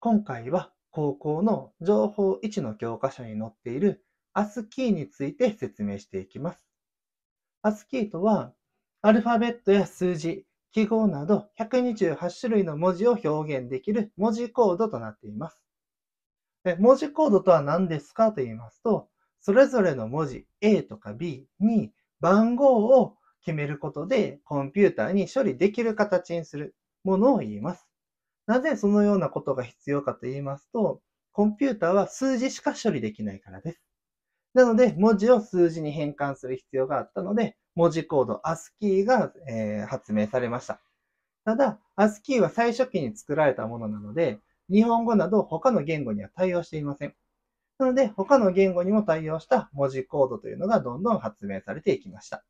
今回は高校の情報1の教科書に載っている ASCII について説明していきます。ASCII とは、アルファベットや数字、記号など128種類の文字を表現できる文字コードとなっています。文字コードとは何ですかと言いますと、それぞれの文字 A とか B に番号を決めることでコンピューターに処理できる形にするものを言います。なぜそのようなことが必要かと言いますと、コンピューターは数字しか処理できないからです。なので、文字を数字に変換する必要があったので、文字コード ASCII が、えー、発明されました。ただ、ASCII は最初期に作られたものなので、日本語など他の言語には対応していません。なので、他の言語にも対応した文字コードというのがどんどん発明されていきました。